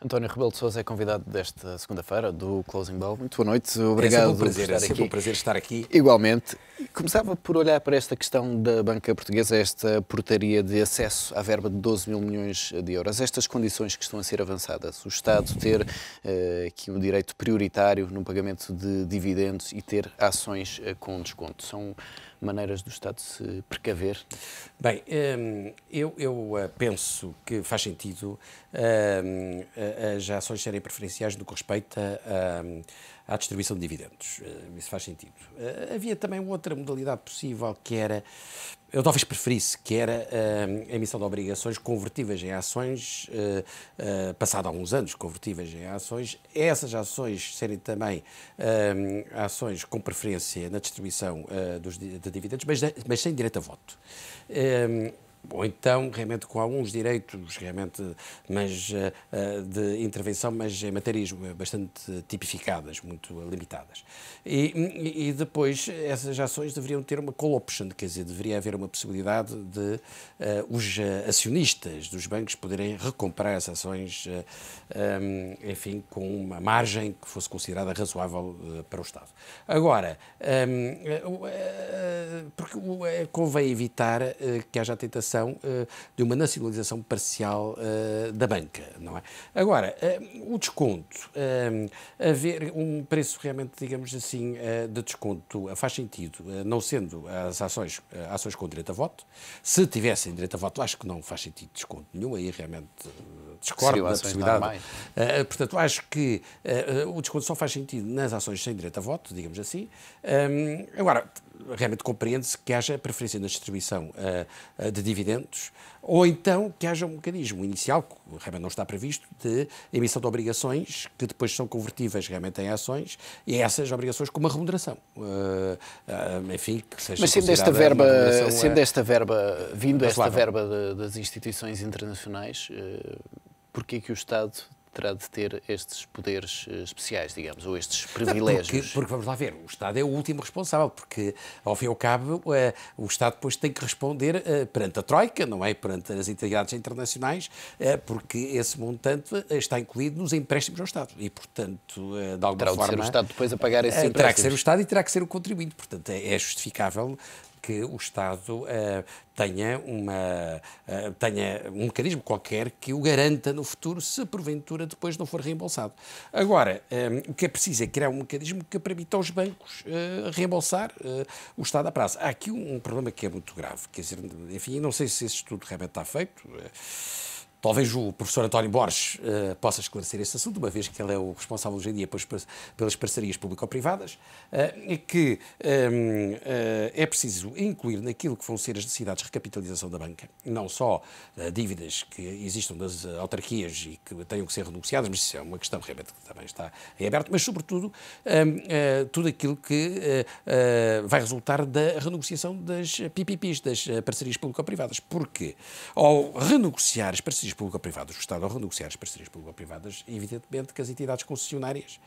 António Rebelo de Sousa é convidado desta segunda-feira do Closing Bell. Muito boa noite, é obrigado é um prazer, por estar é aqui. É um prazer estar aqui. Igualmente. Começava por olhar para esta questão da banca portuguesa, esta portaria de acesso à verba de 12 mil milhões de euros, estas condições que estão a ser avançadas, o Estado ter uh, aqui um direito prioritário no pagamento de dividendos e ter ações uh, com desconto. São maneiras do Estado se precaver? Bem, hum, eu, eu eh, penso que faz sentido hum, eh, as ações serem preferenciais no que respeita a hum, à distribuição de dividendos. Eh, isso faz sentido. Eh, havia também outra modalidade possível que era, eu talvez preferisse, que era eh, a emissão de obrigações convertíveis em ações, passado há uns anos, convertíveis em ações, essas ações serem também ações com preferência na distribuição dos, de dividendos, mas, mas sem direito a voto ou então realmente com alguns direitos realmente mas eh, eh, de intervenção mas em matérias bastante tipificadas muito limitadas e, e depois essas ações deveriam ter uma call option quer dizer deveria haver uma possibilidade de uh, os acionistas dos bancos poderem recomprar as ações uh, um, enfim com uma margem que fosse considerada razoável uh, para o Estado agora um, porque convém evitar que haja a tentação eh, de uma nacionalização parcial eh, da banca, não é? Agora, eh, o desconto, haver um preço realmente, digamos assim, de desconto faz sentido, não sendo as ações, ações com direito a voto, se tivessem direito a voto, acho que não faz sentido desconto nenhum, aí realmente discordo da possibilidade. Uh, portanto, acho que uh, o desconto só faz sentido nas ações sem direito a voto, digamos assim. Um, agora, realmente compreende-se que haja preferência na distribuição uh, de dividendos, ou então que haja um mecanismo inicial, que realmente não está previsto, de emissão de obrigações que depois são convertíveis realmente em ações, e essas obrigações com uma remuneração. Uh, uh, enfim, que seja Mas sendo esta verba, sendo esta verba vindo esta verba de, das instituições internacionais, uh, porquê que o Estado terá de ter estes poderes eh, especiais, digamos, ou estes privilégios. Porque, porque vamos lá ver, o Estado é o último responsável, porque, ao fim e ao cabo, eh, o Estado depois tem que responder eh, perante a Troika, não é? Perante as entidades internacionais, porque esse montante está incluído nos empréstimos ao Estado. E, portanto, de alguma terá forma. Terá de ser o Estado depois a pagar esse empréstimo. Terá que ser o Estado e terá que ser o contribuinte. Portanto, é, é justificável que o Estado uh, tenha, uma, uh, tenha um mecanismo qualquer que o garanta no futuro, se porventura depois não for reembolsado. Agora, um, eh, o que é preciso é criar um mecanismo que permita aos bancos uh, reembolsar o Estado a prazo. Há aqui um, um, problema que é muito grave, quer dizer, enfim, não sei se esse estudo realmente está feito Talvez o professor António Borges uh, possa esclarecer esse assunto, uma vez que ele é o responsável hoje em dia pelas, pelas parcerias público-privadas, uh, e que um, ehm, uh, eh, é preciso incluir naquilo que vão ser as necessidades de recapitalização da banca, não só dívidas que existam das autarquias e que tenham que ser renunciadas, mas isso é uma questão realmente que também está em aberto, mas sobretudo ehm, tudo aquilo que vai resultar da renegociação das PPPs, das parcerias público-privadas, porque ao renegociar as parcerias parcerias público-privadas, o Estado a renunciar às parcerias público-privadas, evidentemente que as entidades concessionárias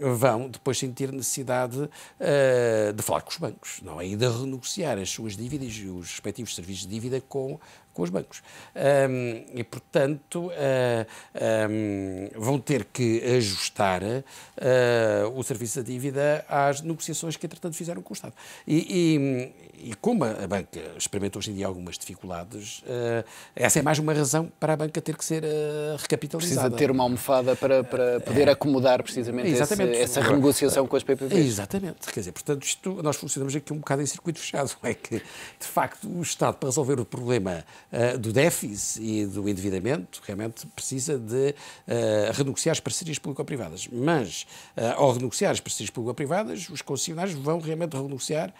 um, vão depois sentir necessidade uh, de falar com os bancos, não é? E de renunciar as suas dívidas e os respectivos serviços de dívida com com os bancos. Um, e, portanto, uh, ah, um, vão ter que ajustar uh, o serviço da dívida às negociações que, entretanto, fizeram com o Estado. E, e, e como a banca experimentou hoje em dia algumas dificuldades, uh, essa é mais uma razão para a banca ter que ser recapitalizada. Precisa ter uma almofada para, para é. poder acomodar precisamente esse, essa renegociação com as PPPs. Exatamente. Quer dizer, portanto, isto, nós funcionamos aqui um bocado em circuito fechado. É que, de facto, o Estado, para resolver o problema eh, do déficit e do endividamento, realmente precisa de uh, eh, renunciar às parcerias público-privadas. Mas, uh, ao renunciar às parcerias público-privadas, os concessionários vão realmente renunciar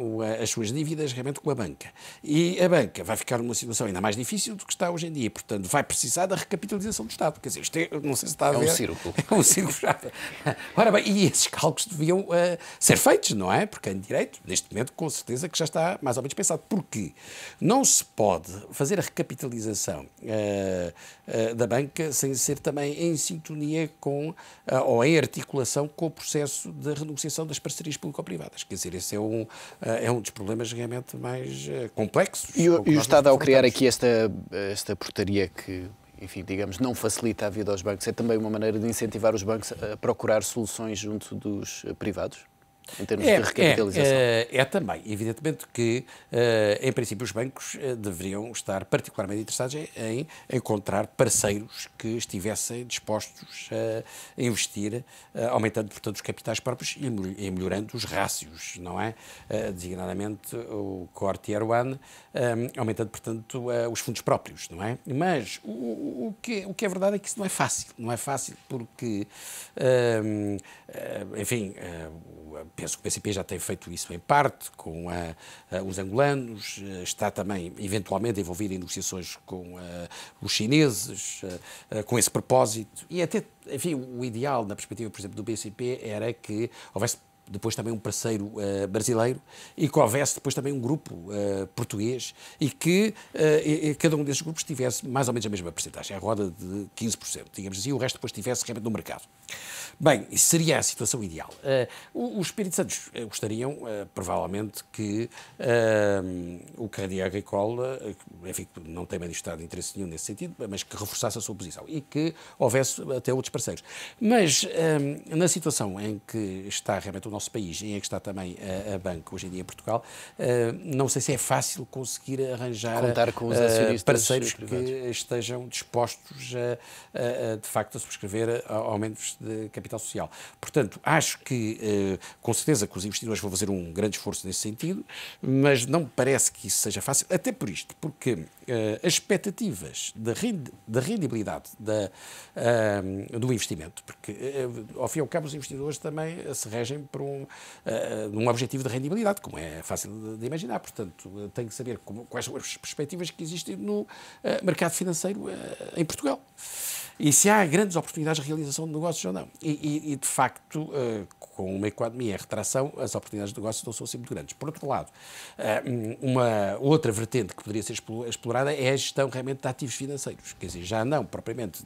um, as suas dívidas realmente com a banca. E a banca vai ficar numa situação ainda mais difícil do que está hoje em dia. Portanto, vai precisar da recapitalização do Estado. Quer dizer, isto é, não sei se está a ver. É um círculo. É um círculo. Ora bem, e esses cálculos deviam uh, ser feitos, não é? Porque em direito, neste momento, com certeza que já está mais ou menos pensado. Porquê? Não se pode fazer a recapitalização uh, uh, da banca sem ser também em sintonia com, uh, ou em articulação com o processo de renunciação das parcerias público-privadas. Quer dizer, esse é um, é um dos problemas realmente mais complexos. E o, e o Estado, ao criar aqui esta, esta portaria que enfim, digamos, não facilita a vida aos bancos, é também uma maneira de incentivar os bancos a procurar soluções junto dos privados? em termos é, de recapitalização? É, é, é, também. Evidentemente que, eh, em princípio, os bancos eh, deveriam estar particularmente interessados em encontrar parceiros que estivessem dispostos a investir, eh, aumentando, portanto, os capitais próprios e melhorando os rácios, não é? Designadamente o Core Tier 1, aumentando, portanto, os fundos próprios, não é? Mas o, o, que, o que é verdade é que isso não é fácil. Não é fácil porque, enfim, penso que o PCP já tem feito isso em parte com a, eh, a, eh, os angolanos, eh, está também eventualmente envolvido em negociações com a, os chineses, com esse propósito. E até, enfim, o ideal, na perspectiva, por exemplo, do PCP, era que houvesse depois também um parceiro uh, brasileiro, e que houvesse depois também um grupo uh, português e que uh, e, cada um desses grupos tivesse mais ou menos a mesma percentagem, a roda de 15%, digamos assim, e o resto depois estivesse realmente no mercado. Bem, isso seria a situação ideal. os Espíritos Santos gostariam, provavelmente, que o Crédit Agricola, enfim, não tem manifestado interesse nenhum nesse sentido, mas que reforçasse a sua posição e que houvesse até outros parceiros. Mas, na situação em que está realmente o nosso país, em é que está também a, eh, a banca hoje em dia em Portugal, eh, não sei se é fácil conseguir arranjar Contar com os eh, parceiros que estejam dispostos a, a, de facto a subscrever aumentos de capital social. Portanto, acho que com certeza que os investidores vão fazer um grande esforço nesse sentido, mas não me parece que isso seja fácil, até por isto, porque as expectativas da rendi, rendibilidade da, do investimento, porque ao fim e ao cabo os investidores também se regem por um, uh, um objetivo de rendibilidade, como é fácil de, imaginar. Portanto, eh, tem que saber como, quais são as perspectivas que existem no uh, mercado financeiro uh, em Portugal. E se há grandes oportunidades de realização de negócios ou não. E, e de facto, com uma economia em retração, as oportunidades de negócios não são sempre grandes. Por outro lado, uma outra vertente que poderia ser explorada é a gestão realmente de ativos financeiros. Quer dizer, já não propriamente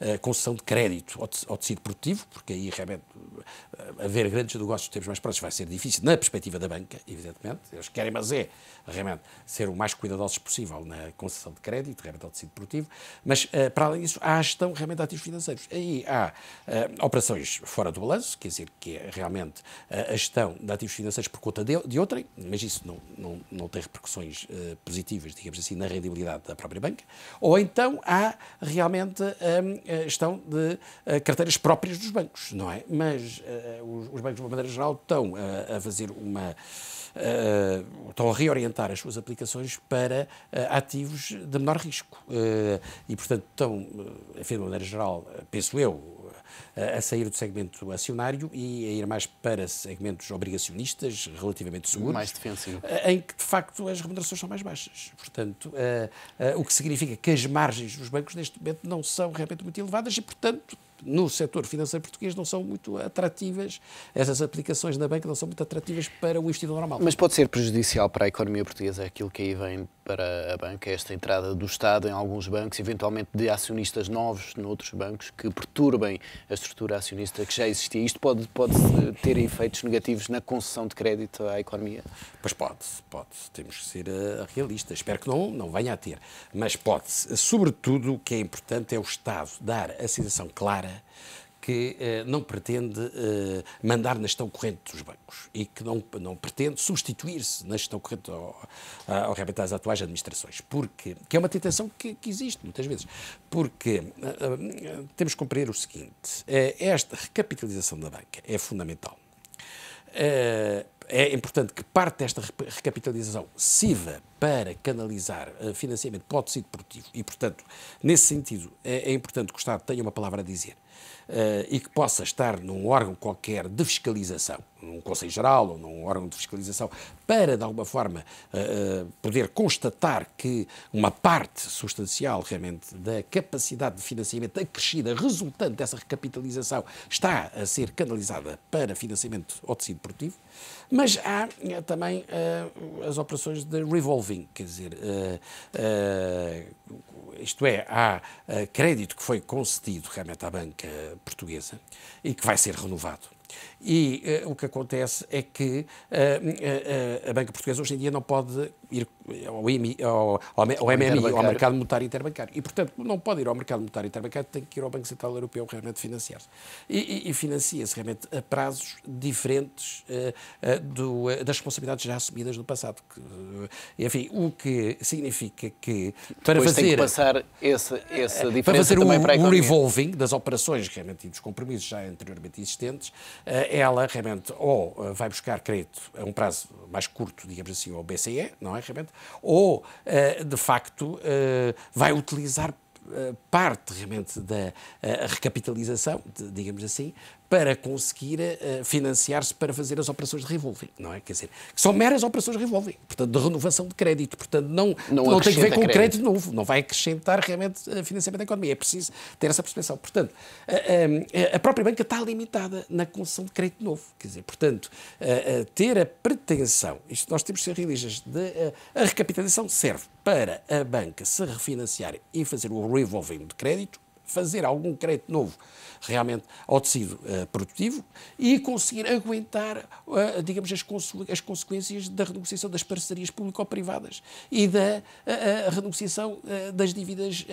de concessão de crédito ao tecido produtivo, porque aí realmente haver grandes negócios temos mais próximos vai ser difícil, na perspectiva da banca, evidentemente. Eles querem, mas é realmente ser o mais cuidadosos possível na concessão de crédito, realmente ao tecido produtivo. Mas, eh, para além disso, há a gestão realmente de ativos financeiros. Aí há uh, operações fora do balanço, quer dizer, que é realmente uh, a gestão de ativos financeiros por conta de, de outrem, mas isso não, não, não tem repercussões uh, positivas, digamos assim, na rendibilidade da própria banca. Ou então há realmente a gestão de carteiras próprias dos bancos, não é? Mas os, os bancos maneira geral, estão a, eh, a fazer uma. Uh, eh, estão a reorientar as suas aplicações para uh, ativos de menor risco. Uh, e, portanto, estão, enfim, de maneira geral, penso eu, a sair do segmento acionário e a ir mais para segmentos obrigacionistas, relativamente seguros. Mais defensivo. Em que, de facto, as remunerações são mais baixas. Portanto, o que significa que as margens dos bancos, neste momento, não são realmente muito elevadas e, portanto, no setor financeiro português não são muito atrativas, essas aplicações na banca não são muito atrativas para o investidor normal. Mas pode ser prejudicial para a economia portuguesa aquilo que aí vem para a banca, esta entrada do Estado em alguns bancos, eventualmente de acionistas novos noutros bancos, que perturbem a estrutura acionista que já existia. Isto pode, pode ter efeitos negativos na concessão de crédito à economia? Pois pode, pode. Temos que ser eh, realistas. Espero que não, não venha a ter. Mas pode. Sobretudo, o que é importante é o Estado dar a sensação clara clara que eh, não pretende eh, mandar na gestão corrente dos bancos e que não, não pretende substituir-se na gestão corrente ao, ao as atuais administrações, porque, que é uma tentação que, que existe muitas vezes, porque eh, eh temos que compreender o seguinte, eh, esta recapitalização da banca é fundamental. Eh, é importante que parte desta recapitalização sirva para canalizar eh, financiamento para o tecido produtivo e, portanto, nesse sentido, é, é importante que o Estado tenha uma palavra a dizer eh, e que possa estar num órgão qualquer de fiscalização, num Conselho Geral ou num órgão de fiscalização, para, de alguma forma, eh, poder constatar que uma parte substancial, realmente, da capacidade de financiamento acrescida resultante dessa recapitalização está a ser canalizada para financiamento ao tecido produtivo mas há eh, também uh, as operações de revolving, quer dizer, uh, uh, isto é, há crédito que foi concedido realmente à banca portuguesa e que vai ser renovado. E o que acontece é que a banca portuguesa hoje em dia não pode ir ao, IMI, ao, ao, ao MMI, ao mercado monetário interbancário. E, portanto, não pode ir ao mercado monetário interbancário, tem que ir ao Banco Central Europeu realmente financiar-se. E, e, e financia-se realmente a prazos diferentes uh, uh, do, uh, das responsabilidades já assumidas no passado. Que, enfim, o que significa que para Depois fazer... tem que passar essa, essa diferença para fazer também um, para a economia. um revolving das operações realmente e dos compromissos já anteriormente existentes, ela realmente ou vai buscar crédito a um prazo mais curto, digamos assim, ao BCE, não é realmente? Ou, eh, de facto, eh, vai utilizar eh, parte realmente da recapitalização, digamos assim, para conseguir uh, financiar-se para fazer as operações de revolving, não é? Quer dizer, que são meras operações de revolving, portanto, de renovação de crédito, portanto, não, não, não tem que ver com crédito. crédito novo, não vai acrescentar realmente eh, financiamento da economia, é preciso ter essa percepção. Portanto, a, a própria banca está limitada na concessão de crédito novo, quer dizer, portanto, ter a pretensão, isto nós temos que ser realistas, de, eh, a recapitalização serve para a banca se refinanciar e fazer o revolving de crédito, fazer algum crédito novo realmente ao tecido uh, produtivo e conseguir aguentar, uh, digamos, as, as, consequências da renegociação das parcerias público-privadas e da uh, renegociação das dívidas,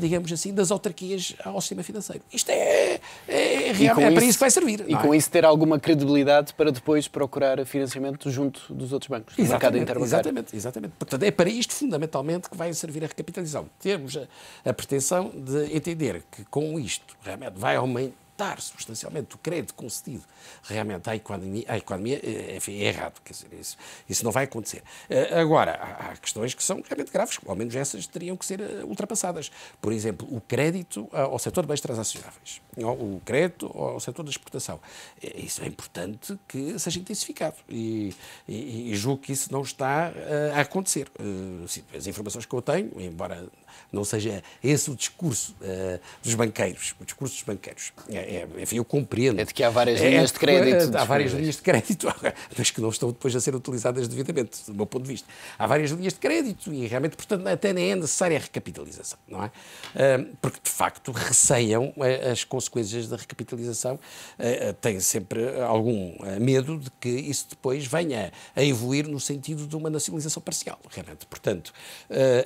digamos assim, das autarquias ao sistema financeiro. Isto é, é, é, é para isso, que vai servir. E com é? isso ter alguma credibilidade para depois procurar financiamento junto dos outros bancos, do mercado interbancário. Exatamente, exatamente. Portanto, é para isto fundamentalmente que vai servir a recapitalização. termos a, a pretensão de entender que com isto realmente vai aumentar substancialmente o crédito concedido realmente à economia, à economia eh, enfim, é errado, quer dizer, isso, isso não vai acontecer. Eh, agora, há questões que são realmente graves, ao menos essas teriam que ser eh, ultrapassadas. Por exemplo, o crédito ao setor de bens transacionáveis, o crédito ao setor da exportação. Isso é importante que seja intensificado e, e, e julgo que isso não está a acontecer. As informações que eu tenho, embora não seja esse o discurso uh, dos banqueiros, o discurso dos banqueiros. É, é, enfim, eu compreendo. É de que há várias é, é linhas de crédito. Há várias linhas de crédito, mas que não estão depois a ser utilizadas devidamente, do meu ponto de vista. Há várias linhas de crédito e realmente, portanto, até nem é necessária a recapitalização, não é? Uh, porque, de facto, receiam eh, as consequências da recapitalização, uh, têm sempre algum medo de que isso depois venha a evoluir no sentido de uma nacionalização parcial, realmente. Portanto,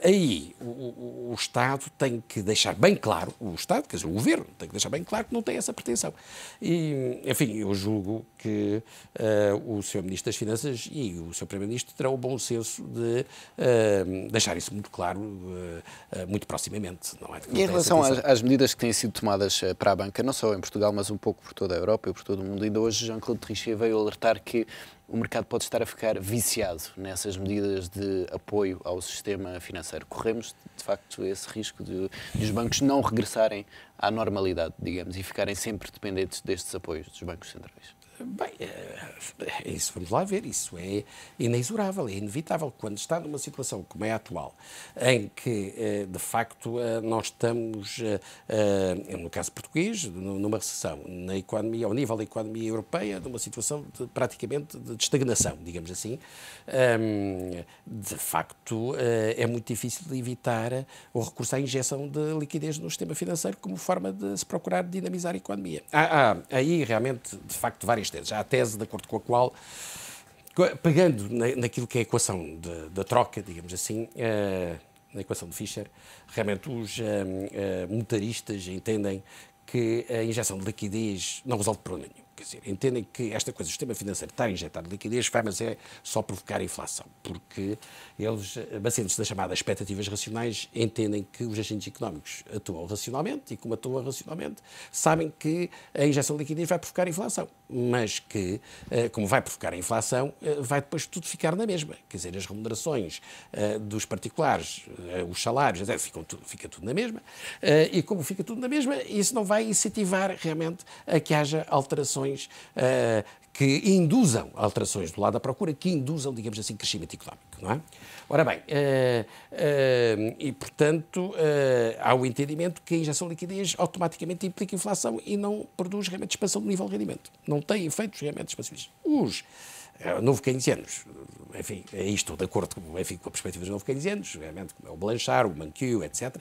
aí o, o Estado tem que deixar bem claro, o Estado, quer dizer, o Governo, tem que deixar bem claro que não tem essa pretensão. E, enfim, eu julgo que uh, o Sr. Ministro das Finanças e o Sr. Primeiro-Ministro terão o bom senso de uh, deixar isso muito claro uh, muito proximamente. Não é? e em relação às, às, medidas que têm sido tomadas para a banca, não só em Portugal, mas um pouco por toda a Europa e por todo o mundo, ainda hoje Jean-Claude Trichet veio alertar que o mercado pode estar a ficar viciado nessas medidas de apoio ao sistema financeiro. Corremos, de facto, esse risco de, de os bancos não regressarem à normalidade, digamos, e ficarem sempre dependentes destes apoios dos bancos centrais. Bem, eh, eh, isso vamos lá ver, isso é inexorável, é inevitável. Quando está numa situação como é a atual, em que, eh, de facto, nós estamos, no caso português, numa recessão na economia, ao nível da economia europeia, numa situação de, praticamente de estagnação, digamos assim, de facto, é muito difícil evitar o recurso à injeção de liquidez no sistema financeiro como forma de se procurar dinamizar a economia. Há, há aí realmente, de facto, várias deles. Há a tese de acordo com a qual, pegando na, naquilo que é a equação de, da troca, digamos assim, uh, na equação de Fischer, realmente os uh, eh, eh, monetaristas entendem que a injeção de liquidez não resolve problema nenhum. Quer dizer, entendem que esta coisa, o sistema financeiro está a injetar liquidez, vai, mas é só provocar inflação, porque eles, baseando-se nas chamadas expectativas racionais, entendem que os agentes económicos atuam racionalmente e, como atuam racionalmente, sabem que a injeção de liquidez vai provocar inflação, mas que, eh, como vai provocar a inflação, eh, vai depois tudo ficar na mesma. Quer dizer, as remunerações eh, dos particulares, os salários, etc., ficam tudo, fica tudo na mesma, e como fica tudo na mesma, isso não vai incentivar realmente a que haja alterações alterações uh, que induzam alterações do lado da procura, que induzam, digamos assim, crescimento económico, não é? Ora bem, uh, uh, e portanto uh, há o entendimento que a injeção de liquidez automaticamente implica inflação e não produz realmente expansão do nível de rendimento. Não tem efeitos realmente expansivos. Os novo keynesianos, enfim, aí estou de acordo com, enfim, com a perspectiva dos novo keynesianos, realmente, como é o Blanchard, o Mankiw, etc.,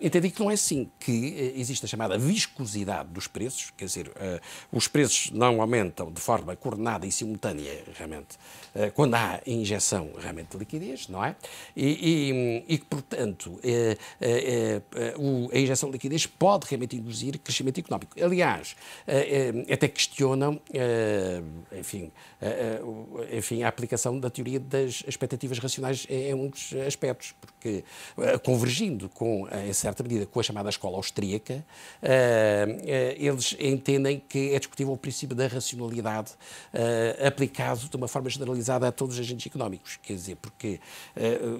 entendi eh, que não é assim, que eh, existe a chamada viscosidade dos preços, quer dizer, eh, os preços não aumentam de forma coordenada e simultânea, realmente, quando há injeção realmente de liquidez, não é? E, e, e portanto, a injeção de liquidez pode realmente induzir crescimento económico. Aliás, até questionam, enfim, enfim, a aplicação da teoria das expectativas racionais em dos aspectos, porque que, eh, convergindo com, eh, em certa medida, com a chamada escola austríaca, eh, eles entendem que é discutível o princípio da racionalidade aplicado de uma forma generalizada a todos os agentes económicos. Quer dizer, porque,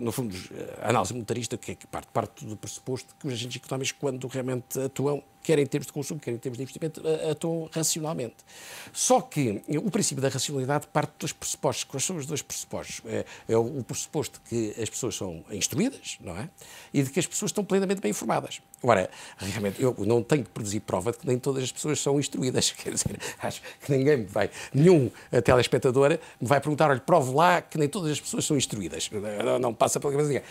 no fundo, a análise monetarista é que parte, parte do pressuposto que os agentes económicos, quando realmente atuam, quer em termos de consumo, quer em termos de investimento, eh, atuam racionalmente. Só que eh, o princípio da racionalidade parte dos pressupostos. Quais são os dois pressupostos? É, é o pressuposto de que as pessoas são instruídas, não é? E de que as pessoas estão plenamente bem informadas. Agora, realmente, eu não tenho que produzir prova de que nem todas as pessoas são instruídas. Quer dizer, acho que ninguém me vai, nenhum telespectador me vai perguntar, olha, prove lá que nem todas as pessoas são instruídas. Não, não passa pela cabeça de ninguém.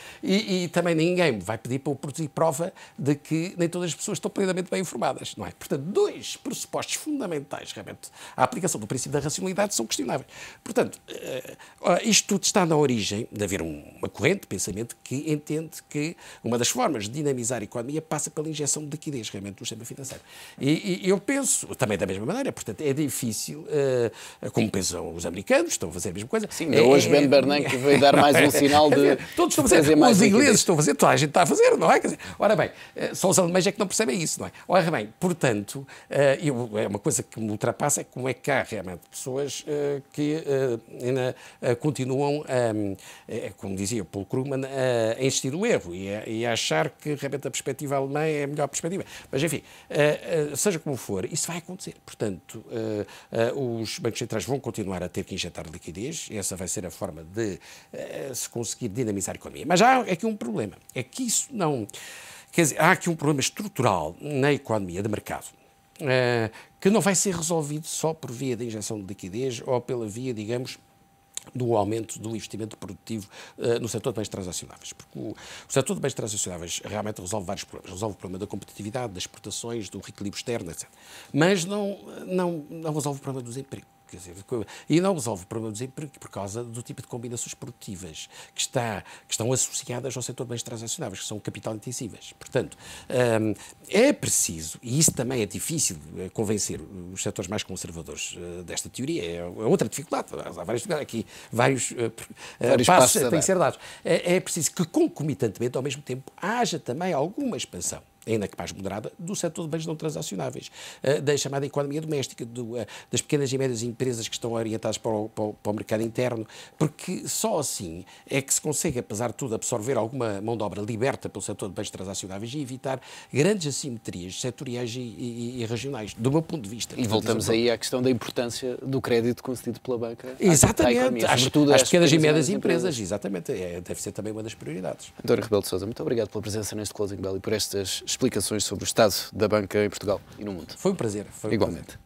E, e, também ninguém me vai pedir para eu produzir prova de que nem todas as pessoas estão plenamente bem informadas, não é? Portanto, dois pressupostos fundamentais, realmente, à aplicação do princípio da racionalidade são questionáveis. Portanto, eh, eh, isto tudo está na origem de haver uma corrente de pensamento que entende que uma das formas de dinamizar a economia passa pela injeção de liquidez, realmente, do sistema financeiro. E, e eu penso, também da mesma maneira, portanto, é difícil, uh, como pensam os americanos, estão a fazer a mesma coisa. Sim, é, hoje é, Ben Bernanke é. veio dar mais um é, sinal de. Todos estão a fazer, fazer os ingleses estão a fazer, toda a gente está a fazer, não é? Quer dizer, ora bem, eh, só os alemães é que não percebem isso, não é? Ora bem, portanto, eh, eu, é uma coisa que me ultrapassa é como é que há realmente pessoas que ainda continuam, como dizia Paul Krugman, a insistir no erro e a, achar que realmente a perspectiva Alemanha é, é a melhor perspectiva. Mas, enfim, eh, eh, seja como for, isso vai acontecer. Portanto, eh, os bancos centrais vão continuar a ter que injetar liquidez, essa vai ser a forma de se conseguir dinamizar a economia. Mas há aqui um problema, é que isso não... Quer dizer, há aqui um problema estrutural na economia de mercado que não vai ser resolvido só por via da injeção de liquidez ou pela via, digamos, do aumento do investimento produtivo uh, no setor de bens transacionáveis. Porque o, o setor de bens transacionáveis realmente resolve vários problemas. Resolve o problema da competitividade, das exportações, do reequilíbrio externo, etc. Mas não, eh, não, não resolve o problema dos empregos. Quer dizer, e não resolve o problema do desemprego por causa do tipo de combinações produtivas que, está, que estão associadas ao setor de bens transacionáveis, que são capital intensivas. Portanto, hum, é preciso, e isso também é difícil eh, convencer os setores mais conservadores eh, desta teoria, é, é outra dificuldade, há várias, aqui vários, eh, vários passos, passos têm que ser dados. É, é preciso que concomitantemente, ao mesmo tempo, haja também alguma expansão ainda que mais moderada, do setor de bens não transacionáveis, eh, da chamada economia doméstica, do, eh, das pequenas e médias empresas que estão orientadas para o, para, o, mercado interno, porque só assim é que se consegue, apesar de tudo, absorver alguma mão de obra liberta pelo setor de bens transacionáveis e evitar grandes assimetrias setoriais e, e, e regionais, do meu ponto de vista. E voltamos aí à questão da importância do crédito concedido pela banca. Exatamente, à economia, às, às, às pequenas e médias empresas. empresas, exatamente, é, deve ser também uma das prioridades. Doutor Rebelo de Sousa, muito obrigado pela presença neste Closing Bell e por estas explicações sobre o estado da banca em Portugal e no mundo. Foi um prazer. Foi um Igualmente. Prazer.